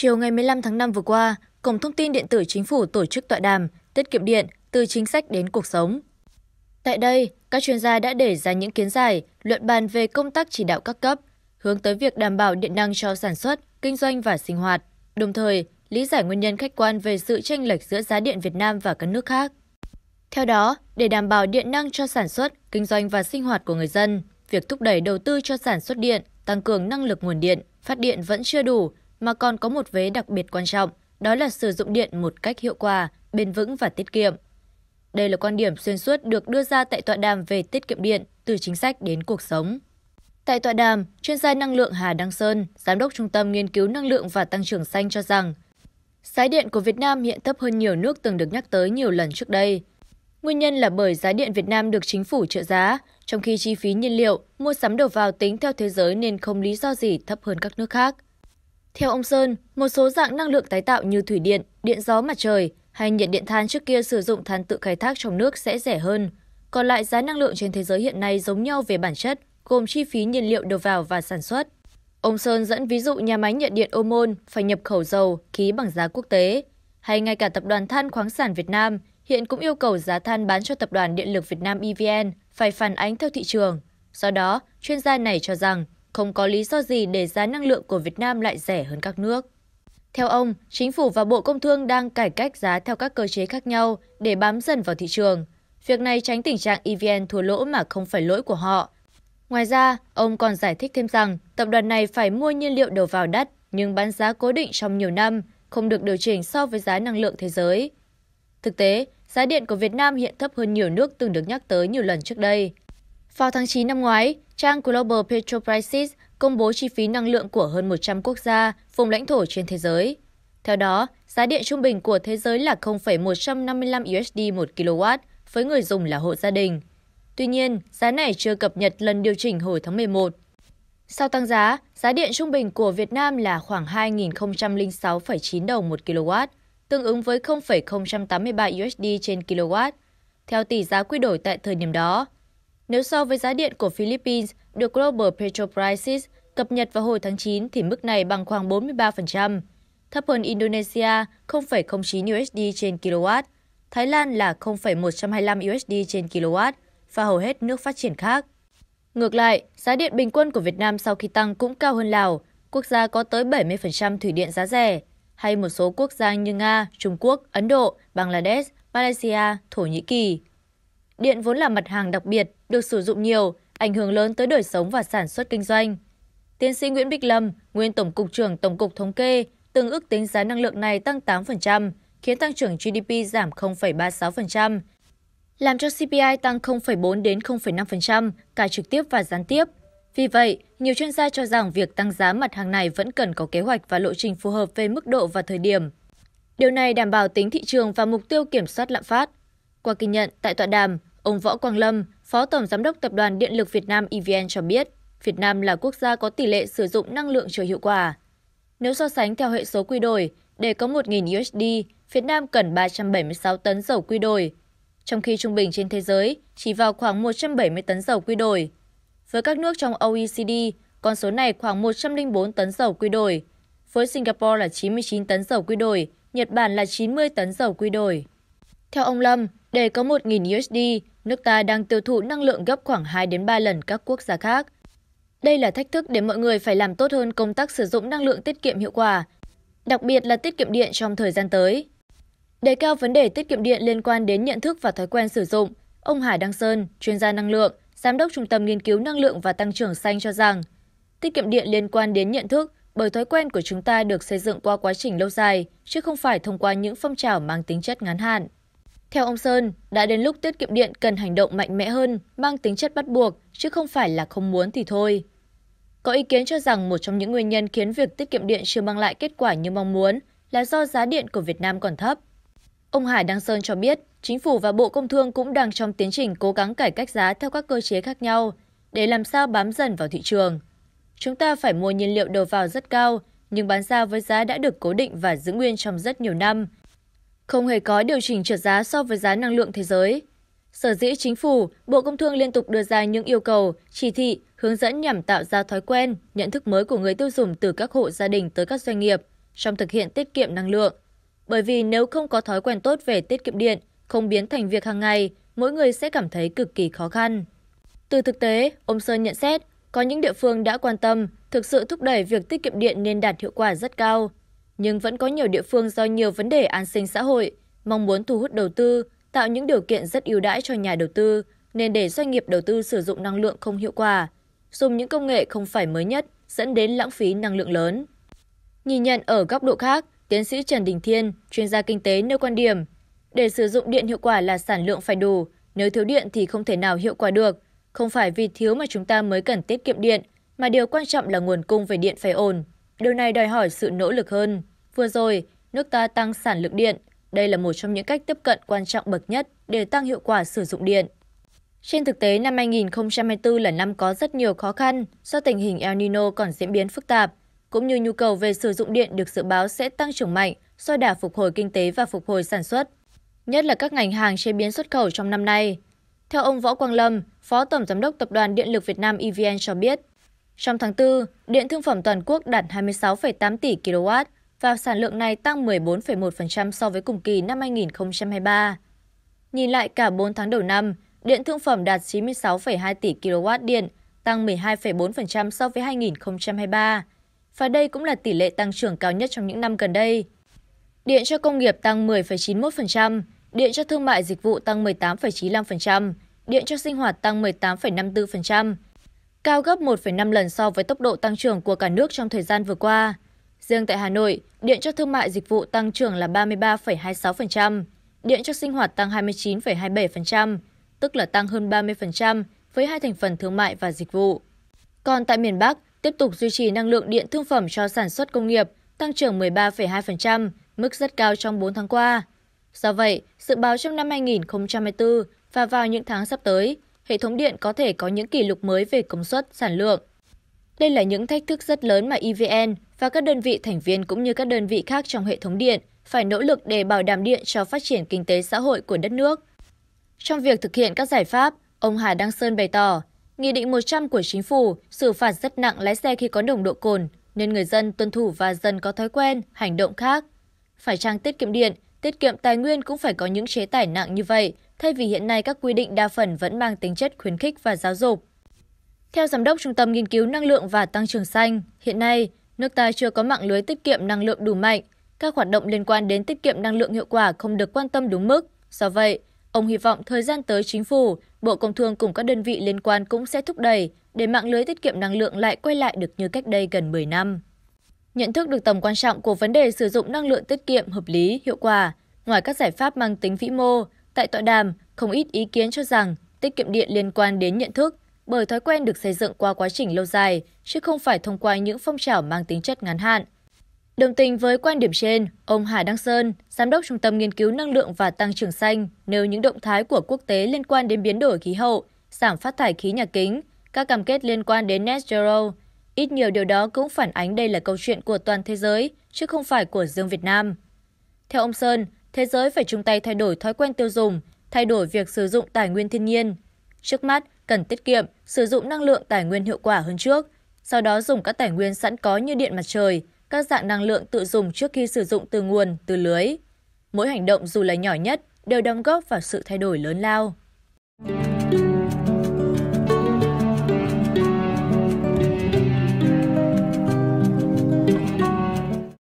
Chiều ngày 15 tháng 5 vừa qua, Cổng Thông tin Điện tử Chính phủ tổ chức tọa đàm Tiết kiệm điện từ chính sách đến cuộc sống. Tại đây, các chuyên gia đã để ra những kiến giải, luận bàn về công tác chỉ đạo các cấp, hướng tới việc đảm bảo điện năng cho sản xuất, kinh doanh và sinh hoạt, đồng thời lý giải nguyên nhân khách quan về sự chênh lệch giữa giá điện Việt Nam và các nước khác. Theo đó, để đảm bảo điện năng cho sản xuất, kinh doanh và sinh hoạt của người dân, việc thúc đẩy đầu tư cho sản xuất điện, tăng cường năng lực nguồn điện, phát điện vẫn chưa đủ mà còn có một vế đặc biệt quan trọng đó là sử dụng điện một cách hiệu quả bền vững và tiết kiệm đây là quan điểm xuyên suốt được đưa ra tại tọa đàm về tiết kiệm điện từ chính sách đến cuộc sống tại tọa đàm chuyên gia năng lượng hà đăng sơn giám đốc trung tâm nghiên cứu năng lượng và tăng trưởng xanh cho rằng giá điện của việt nam hiện thấp hơn nhiều nước từng được nhắc tới nhiều lần trước đây Nguyên nhân là bởi giá điện Việt Nam được chính phủ trợ giá, trong khi chi phí nhiên liệu, mua sắm đầu vào tính theo thế giới nên không lý do gì thấp hơn các nước khác theo ông sơn một số dạng năng lượng tái tạo như thủy điện điện gió mặt trời hay nhiệt điện than trước kia sử dụng than tự khai thác trong nước sẽ rẻ hơn còn lại giá năng lượng trên thế giới hiện nay giống nhau về bản chất gồm chi phí nhiên liệu đầu vào và sản xuất ông sơn dẫn ví dụ nhà máy nhiệt điện Omon phải nhập khẩu dầu khí bằng giá quốc tế hay ngay cả tập đoàn than khoáng sản việt nam hiện cũng yêu cầu giá than bán cho Tập đoàn Điện lực Việt Nam EVN phải phản ánh theo thị trường. Do đó, chuyên gia này cho rằng không có lý do gì để giá năng lượng của việt nam lại rẻ hơn các nước theo ông chính phủ và bộ công thương đang cải cách giá theo các cơ chế khác nhau để bám dần vào thị trường việc này tránh tình trạng evn thua lỗ mà không phải lỗi của họ ngoài ra ông còn giải thích thêm rằng tập đoàn này phải mua nhiên liệu đầu vào đắt nhưng bán giá cố định trong nhiều năm không được điều chỉnh so với giá năng lượng thế giới thực tế giá điện của việt nam hiện thấp hơn nhiều nước từng được nhắc tới nhiều lần trước đây vào tháng chín năm ngoái trang global petro prices công bố chi phí năng lượng của hơn một trăm quốc gia vùng lãnh thổ trên thế giới theo đó giá điện trung bình của thế giới là một trăm năm mươi năm usd một kw với người dùng là hộ gia đình tuy nhiên giá này chưa cập nhật lần điều chỉnh hồi tháng 11 sau tăng giá, giá điện trung bình của Việt Nam là khoảng 2.006,9 đồng một kW, tương ứng với 0,083 USD trên kW, theo tỷ giá quy đổi tại thời điểm đó nếu so với giá điện của philippines được global Petroprices cập nhật vào hồi tháng chín thì mức này bằng khoảng bốn mươi ba thấp hơn indonesia chín usd trên kilowatt, thái lan là một trăm hai mươi năm usd trên kilowatt và hầu hết nước phát triển khác ngược lại giá điện bình quân của việt nam sau khi tăng cũng cao hơn lào quốc gia có tới 70% thủy điện giá rẻ, hay một số quốc gia như Nga, Trung Quốc, Ấn Độ, Bangladesh, Malaysia, Thổ Nhĩ Kỳ. Điện vốn là mặt hàng đặc biệt được sử dụng nhiều ảnh hưởng lớn tới đời sống và sản xuất kinh doanh tiến sĩ nguyễn bích lâm nguyên tổng cục trưởng tổng cục thống kê từng ước tính giá năng lượng này tăng 8%, khiến tăng trưởng GDP giảm 0,36%, làm cho CPI tăng 0,4 đến 0,5% cả trực tiếp và gián tiếp. Vì vậy, nhiều chuyên gia cho rằng việc tăng giá mặt hàng này vẫn cần có kế hoạch và lộ trình phù hợp về mức độ và thời điểm. Điều này đảm bảo tính thị trường và mục tiêu kiểm soát lạm phát. Qua ghi nhận tại tọa đàm, ông võ quang lâm phó tổng giám đốc tập đoàn điện lực việt nam evn cho biết việt nam là quốc gia có tỷ lệ sử dụng năng lượng trời hiệu quả nếu so sánh theo hệ số quy đổi để có 1.000 usd việt nam cần 376 tấn dầu quy đổi trong khi trung bình trên thế giới chỉ vào khoảng 170 tấn dầu quy đổi với các nước trong oecd con số này khoảng 104 tấn dầu quy đổi với singapore là 99 tấn dầu quy đổi nhật bản là 90 tấn dầu quy đổi theo ông lâm để có 1.000 usd nước ta đang tiêu thụ năng lượng gấp khoảng hai ba lần các quốc gia khác. Đây là thách thức để mọi người phải làm tốt hơn công tác sử dụng năng lượng tiết kiệm hiệu quả, đặc biệt là tiết kiệm điện trong thời gian tới. Đề cao vấn đề tiết kiệm điện liên quan đến nhận thức và thói quen sử dụng, ông Hải Đăng Sơn, chuyên gia năng lượng, giám đốc Trung tâm Nghiên cứu Năng lượng và Tăng trưởng Xanh cho rằng, tiết kiệm điện liên quan đến nhận thức bởi thói quen của chúng ta được xây dựng qua quá trình lâu dài, chứ không phải thông qua những phong trào mang tính chất ngắn hạn theo ông sơn đã đến lúc tiết kiệm điện cần hành động mạnh mẽ hơn mang tính chất bắt buộc chứ không phải là không muốn thì thôi có ý kiến cho rằng một trong những nguyên nhân khiến việc tiết kiệm điện chưa mang lại kết quả như mong muốn là do giá điện của việt nam còn thấp ông hải đăng sơn cho biết chính phủ và bộ công thương cũng đang trong tiến trình cố gắng cải cách giá theo các cơ chế khác nhau để làm sao bám dần vào thị trường chúng ta phải mua nhiên liệu đầu vào rất cao nhưng bán ra với giá đã được cố định và giữ nguyên trong rất nhiều năm không hề có điều chỉnh trượt giá so với giá năng lượng thế giới sở dĩ chính phủ bộ công thương liên tục đưa ra những yêu cầu chỉ thị hướng dẫn nhằm tạo ra thói quen nhận thức mới của người tiêu dùng từ các hộ gia đình tới các doanh nghiệp trong thực hiện tiết kiệm năng lượng bởi vì nếu không có thói quen tốt về tiết kiệm điện không biến thành việc hàng ngày mỗi người sẽ cảm thấy cực kỳ khó khăn từ thực tế ông sơn nhận xét có những địa phương đã quan tâm thực sự thúc đẩy việc tiết kiệm điện nên đạt hiệu quả rất cao nhưng vẫn có nhiều địa phương do nhiều vấn đề an sinh xã hội mong muốn thu hút đầu tư tạo những điều kiện rất ưu đãi cho nhà đầu tư nên để doanh nghiệp đầu tư sử dụng năng lượng không hiệu quả dùng những công nghệ không phải mới nhất dẫn đến lãng phí năng lượng lớn nhìn nhận ở góc độ khác tiến sĩ trần đình thiên chuyên gia kinh tế nêu quan điểm để sử dụng điện hiệu quả là sản lượng phải đủ nếu thiếu điện thì không thể nào hiệu quả được không phải vì thiếu mà chúng ta mới cần tiết kiệm điện mà điều quan trọng là nguồn cung về điện phải ổn điều này đòi hỏi sự nỗ lực hơn vừa rồi nước ta tăng sản lượng điện đây là một trong những cách tiếp cận quan trọng bậc nhất để tăng hiệu quả sử dụng điện trên thực tế, năm 2024 là năm có rất nhiều khó khăn do tình hình El Nino còn diễn biến phức tạp, cũng như nhu cầu về sử dụng điện được dự báo sẽ tăng trưởng mạnh do đà phục hồi kinh tế và phục hồi sản xuất, nhất là các ngành hàng chế biến xuất khẩu trong năm nay. Theo ông Võ Quang Lâm, Phó Tổng Giám đốc Tập đoàn Điện lực Việt Nam EVN cho biết, trong tháng bốn điện thương phẩm toàn quốc đạt 26,8 tỷ kw và sản lượng này tăng 14,1% so với cùng kỳ năm 2023. nhìn lại cả bốn tháng đầu năm điện thương phẩm đạt 96,2 tỷ kw điện tăng 12,4% so với 2023 và đây cũng là tỷ lệ tăng trưởng cao nhất trong những năm gần đây. Điện cho công nghiệp tăng 10,91%, điện cho thương mại dịch vụ tăng 18,95%, điện cho sinh hoạt tăng 18,54%, cao gấp 1,5 lần so với tốc độ tăng trưởng của cả nước trong thời gian vừa qua riêng tại hà nội điện cho thương mại dịch vụ tăng trưởng là 33,26%, điện cho sinh hoạt tăng 29,27%, tức là tăng hơn 30% với hai thành phần thương mại và dịch vụ còn tại miền bắc tiếp tục duy trì năng lượng điện thương phẩm cho sản xuất công nghiệp tăng trưởng 13,2%, mức rất cao trong 4 tháng qua. Do vậy, dự báo trong năm 2024 và vào những tháng sắp tới, hệ thống điện có thể có những kỷ lục mới về công suất sản lượng đây là những thách thức rất lớn mà evn và các đơn vị thành viên cũng như các đơn vị khác trong hệ thống điện phải nỗ lực để bảo đảm điện cho phát triển kinh tế xã hội của đất nước trong việc thực hiện các giải pháp ông hà đăng sơn bày tỏ Nghị định 100 của chính phủ xử phạt rất nặng lái xe khi có nồng độ cồn, nên người dân tuân thủ và dần có thói quen, hành động khác. Phải trang tiết kiệm điện tiết kiệm tài nguyên cũng phải có những chế tải nặng như vậy thay vì hiện nay các quy định đa phần vẫn mang tính chất khuyến khích và giáo dục theo giám đốc trung tâm nghiên cứu năng lượng và tăng trưởng xanh hiện nay nước ta chưa có mạng lưới tiết kiệm năng lượng đủ mạnh các hoạt động liên quan đến tiết kiệm năng lượng hiệu quả không được quan tâm đúng mức do vậy ông hy vọng thời gian tới chính phủ bộ công thương cùng các đơn vị liên quan cũng sẽ thúc đẩy để mạng lưới tiết kiệm năng lượng lại quay lại được như cách đây gần 10 năm nhận thức được tầm quan trọng của vấn đề sử dụng năng lượng tiết kiệm hợp lý hiệu quả ngoài các giải pháp mang tính vĩ mô tại tọa đàm không ít ý kiến cho rằng tiết kiệm điện liên quan đến nhận thức bởi thói quen được xây dựng qua quá trình lâu dài chứ không phải thông qua những phong trào mang tính chất ngắn hạn Đồng tình với quan điểm trên, ông Hà Đăng Sơn, giám đốc Trung tâm Nghiên cứu Năng lượng và Tăng trưởng xanh, nêu những động thái của quốc tế liên quan đến biến đổi khí hậu, giảm phát thải khí nhà kính, các cam kết liên quan đến net zero ít nhiều điều đó cũng phản ánh đây là câu chuyện của toàn thế giới chứ không phải của riêng việt nam theo ông sơn thế giới phải chung tay thay đổi thói quen tiêu dùng thay đổi việc sử dụng tài nguyên thiên nhiên trước mắt cần tiết kiệm sử dụng năng lượng tài nguyên hiệu quả hơn trước sau đó dùng các tài nguyên sẵn có như điện mặt trời các dạng năng lượng tự dùng trước khi sử dụng từ nguồn từ lưới mỗi hành động dù là nhỏ nhất đều đóng góp vào sự thay đổi lớn lao